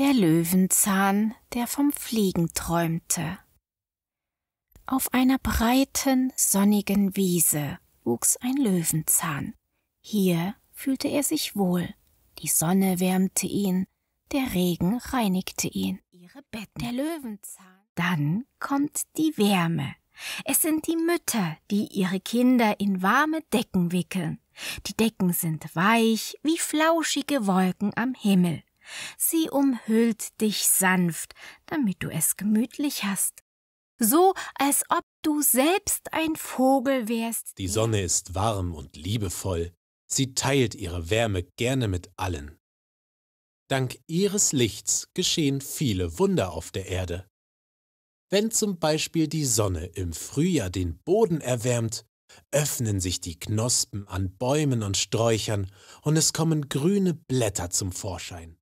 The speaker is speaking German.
der Löwenzahn, der vom Fliegen träumte. Auf einer breiten, sonnigen Wiese wuchs ein Löwenzahn. Hier fühlte er sich wohl. Die Sonne wärmte ihn, der Regen reinigte ihn. Der Löwenzahn. Dann kommt die Wärme. Es sind die Mütter, die ihre Kinder in warme Decken wickeln. Die Decken sind weich wie flauschige Wolken am Himmel. Sie umhüllt dich sanft, damit du es gemütlich hast. So, als ob du selbst ein Vogel wärst. Die Sonne ist warm und liebevoll. Sie teilt ihre Wärme gerne mit allen. Dank ihres Lichts geschehen viele Wunder auf der Erde. Wenn zum Beispiel die Sonne im Frühjahr den Boden erwärmt, öffnen sich die Knospen an Bäumen und Sträuchern und es kommen grüne Blätter zum Vorschein.